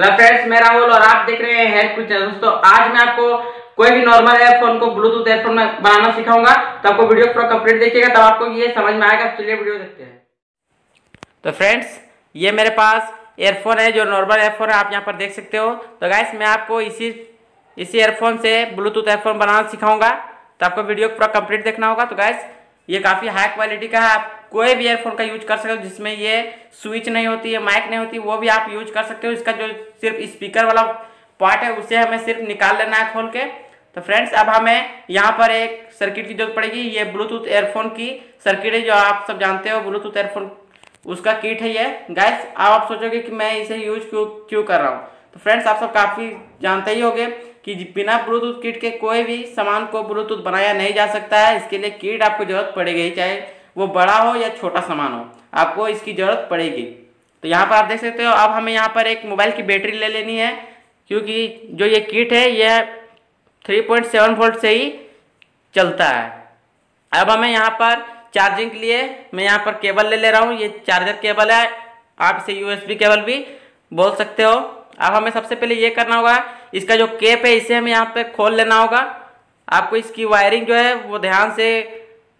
hello friends मैं राहुल और आप देख रहे हैं हेल्थ कुछ दोस्तों आज मैं आपको कोई भी नॉर्मल एयरफोन को ब्लूटूथ एयरफोन में बनाना सिखाऊंगा तो आपको वीडियो पूरा कंप्लीट देखिएगा तब आपको ये समझ में आएगा चलिए वीडियो देखते हैं तो फ्रेंड्स ये मेरे पास एयरफोन है जो नॉर्मल एयरफोन है आप यहाँ पर देख सकते हो तो गाइस मैं आपको इसी इसी एयरफोन से ब्लूटूथ एयरफोन बनाना सिखाऊंगा तो आपको वीडियो पूरा कंप्लीट देखना होगा तो गाइस ये काफ़ी हाई क्वालिटी का है आप कोई भी एयरफोन का यूज कर सकते हो जिसमें ये स्विच नहीं होती है माइक नहीं होती वो भी आप यूज कर सकते हो इसका जो सिर्फ स्पीकर वाला पार्ट है उसे हमें सिर्फ निकाल लेना है खोल के तो फ्रेंड्स अब हमें यहाँ पर एक सर्किट की जरूरत पड़ेगी ये ब्लूटूथ एयरफोन की सर्किट है जो आप सब जानते हो ब्लूटूथ एयरफोन उसका किट है ये गैस अब आप सोचोगे कि मैं इसे यूज क्यों क्यों कर रहा हूँ तो फ्रेंड्स आप सब काफ़ी जानते ही होंगे कि बिना ब्लूटूथ किट के कोई भी सामान को ब्लूटूथ बनाया नहीं जा सकता है इसके लिए किट आपको जरूरत पड़ेगी चाहे वो बड़ा हो या छोटा सामान हो आपको इसकी ज़रूरत पड़ेगी तो यहाँ पर आप देख सकते हो अब हमें यहाँ पर एक मोबाइल की बैटरी ले लेनी है क्योंकि जो ये किट है यह 3.7 वोल्ट से ही चलता है अब हमें यहाँ पर चार्जिंग के लिए मैं यहाँ पर केबल ले ले रहा हूँ ये चार्जर केबल है आप इसे यूएसबी केबल भी बोल सकते हो अब हमें सबसे पहले ये करना होगा इसका जो केप है इसे हमें यहाँ पर खोल लेना होगा आपको इसकी वायरिंग जो है वो ध्यान से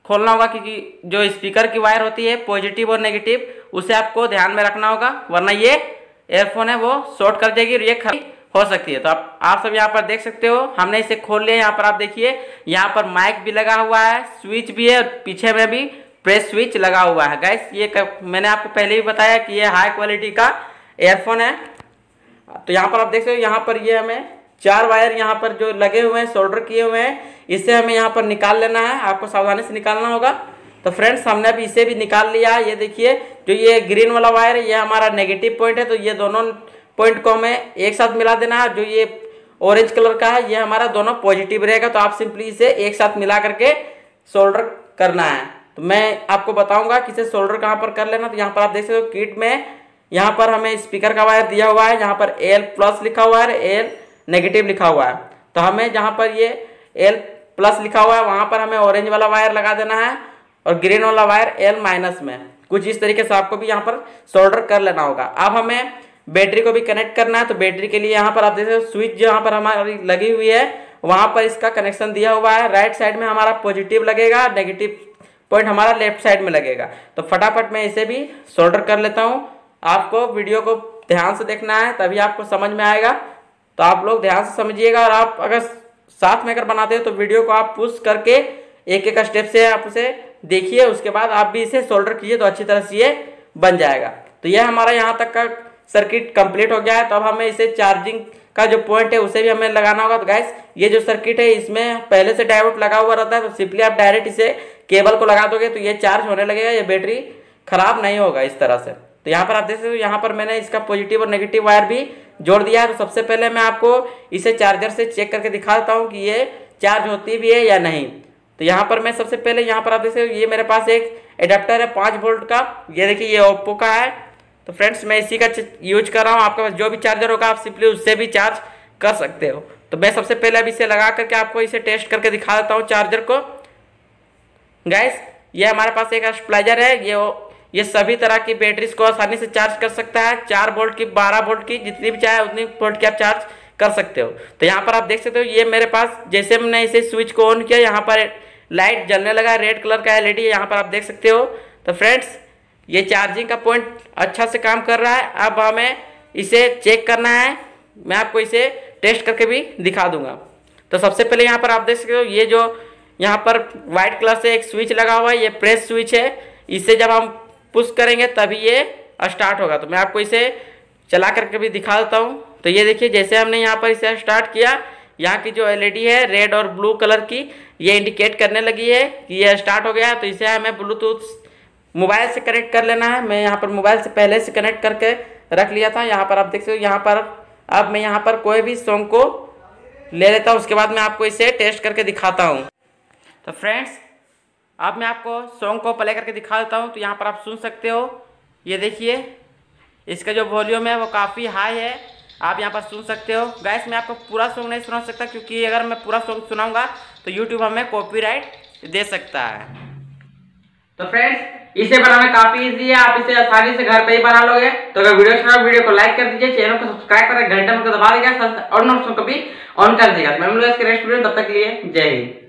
खोलना होगा क्योंकि जो स्पीकर की वायर होती है पॉजिटिव और नेगेटिव उसे आपको ध्यान में रखना होगा वरना ये एयरफोन है वो शॉर्ट कर देगी और ये खराब हो सकती है तो आप आप सब यहाँ पर देख सकते हो हमने इसे खोल लिया यहाँ पर आप देखिए यहाँ पर माइक भी लगा हुआ है स्विच भी है और पीछे में भी प्रेस स्विच लगा हुआ है गैस ये कर, मैंने आपको पहले ही बताया कि ये हाई क्वालिटी का एयरफोन है तो यहाँ पर आप देख सकते हो यहाँ पर ये हमें चार वायर यहाँ पर जो लगे हुए हैं सोल्डर किए हुए हैं इसे हमें यहाँ पर निकाल लेना है आपको सावधानी से निकालना होगा तो फ्रेंड्स हमने अभी इसे भी निकाल लिया है ये देखिए जो ये ग्रीन वाला वायर है ये हमारा नेगेटिव पॉइंट है तो ये दोनों पॉइंट को हमें एक साथ मिला देना है जो ये ऑरेंज कलर का है ये हमारा दोनों पॉजिटिव रहेगा तो आप सिंपली इसे एक साथ मिला करके सोल्डर करना है तो मैं आपको बताऊंगा कि इसे सोल्डर कहाँ पर कर लेना तो यहाँ पर आप देख सकते हो किट में यहाँ पर हमें स्पीकर का वायर दिया हुआ है यहाँ पर एल प्लस लिखा हुआ है एल नेगेटिव लिखा हुआ है तो हमें जहाँ पर ये एल प्लस लिखा हुआ है वहाँ पर हमें ऑरेंज वाला वायर लगा देना है और ग्रीन वाला वायर एल माइनस में कुछ इस तरीके से आपको भी यहाँ पर सोल्डर कर लेना होगा अब हमें बैटरी को भी कनेक्ट करना है तो बैटरी के लिए यहाँ पर आप हो स्विच जहाँ पर हमारी लगी हुई है वहाँ पर इसका कनेक्शन दिया हुआ है राइट साइड में हमारा पॉजिटिव लगेगा नेगेटिव पॉइंट हमारा लेफ्ट साइड में लगेगा तो फटाफट मैं इसे भी सोल्डर कर लेता हूँ आपको वीडियो को ध्यान से देखना है तभी आपको समझ में आएगा तो आप लोग ध्यान से समझिएगा और आप अगर साथ में अगर बनाते हैं तो वीडियो को आप पुश करके एक एक स्टेप से आप उसे देखिए उसके बाद आप भी इसे सोल्डर कीजिए तो अच्छी तरह से ये बन जाएगा तो यह हमारा यहाँ तक का सर्किट कंप्लीट हो गया है तो अब हमें इसे चार्जिंग का जो पॉइंट है उसे भी हमें लगाना होगा तो गैस ये जो सर्किट है इसमें पहले से डायवर्ट लगा हुआ रहता है तो सिंपली आप डायरेक्ट इसे केबल को लगा दोगे तो ये चार्ज होने लगेगा ये बैटरी खराब नहीं होगा इस तरह से तो यहाँ पर आप देख सकते हो यहाँ पर मैंने इसका पॉजिटिव और नेगेटिव वायर भी जोड़ दिया है तो सबसे पहले मैं आपको इसे चार्जर से चेक करके दिखा देता हूँ कि ये चार्ज होती भी है या नहीं तो यहाँ पर मैं सबसे पहले यहाँ पर आप देख सकते ये मेरे पास एक एडाप्टर है पाँच वोल्ट का ये देखिए ये ओप्पो का है तो फ्रेंड्स मैं इसी का यूज कर रहा हूँ आपके पास जो भी चार्जर होगा आप सिंपली उससे भी चार्ज कर सकते हो तो मैं सबसे पहले अब इसे लगा करके आपको इसे टेस्ट करके दिखा देता हूँ चार्जर को गैस ये हमारे पास एक स्प्लाइजर है ये ये सभी तरह की बैटरीज को आसानी से चार्ज कर सकता है चार वोल्ट की बारह वोल्ट की जितनी भी चाहे उतनी वोल्ट की आप चार्ज कर सकते हो तो यहाँ पर आप देख सकते हो ये मेरे पास जैसे मैंने इसे स्विच को ऑन किया यहाँ पर लाइट जलने लगा रेड कलर का एल ई यहाँ पर आप देख सकते हो तो फ्रेंड्स ये चार्जिंग का पॉइंट अच्छा से काम कर रहा है अब हमें इसे चेक करना है मैं आपको इसे टेस्ट करके भी दिखा दूंगा तो सबसे पहले यहाँ पर आप देख सकते हो ये जो यहाँ पर वाइट कलर से एक स्विच लगा हुआ है ये प्रेस स्विच है इसे जब हम पुश करेंगे तभी ये स्टार्ट होगा तो मैं आपको इसे चला करके भी दिखा देता हूँ तो ये देखिए जैसे हमने यहाँ पर इसे स्टार्ट किया यहाँ की जो एलईडी है रेड और ब्लू कलर की ये इंडिकेट करने लगी है कि ये स्टार्ट हो गया है तो इसे हमें ब्लूटूथ मोबाइल से कनेक्ट कर लेना है मैं यहाँ पर मोबाइल से पहले से कनेक्ट करके रख लिया था यहाँ पर आप देख सकते हो यहाँ पर अब मैं यहाँ पर कोई भी सॉन्ग को ले लेता हूँ उसके बाद मैं आपको इसे टेस्ट करके दिखाता हूँ तो फ्रेंड्स अब मैं आपको सॉन्ग को प्ले करके दिखा देता हूँ तो यहाँ पर आप सुन सकते हो ये देखिए इसका जो वॉल्यूम है वो काफ़ी हाई है आप यहाँ पर सुन सकते हो गैस मैं आपको पूरा सॉन्ग नहीं सुना सकता क्योंकि अगर मैं पूरा सॉन्ग सुनाऊंगा तो यूट्यूब हमें कॉपीराइट दे सकता है तो फ्रेंड्स इसे बनाना काफी इजी है आप इसे आसानी से घर पे ही बना लोगे तो अगर वीडियो अच्छा वीडियो को लाइक कर दीजिए चैनल को सब्सक्राइब करके घंटे में तो दबा देगा और नोट्स को भी ऑन कर देगा तो मैं इसके तब तक लिए जय हिंद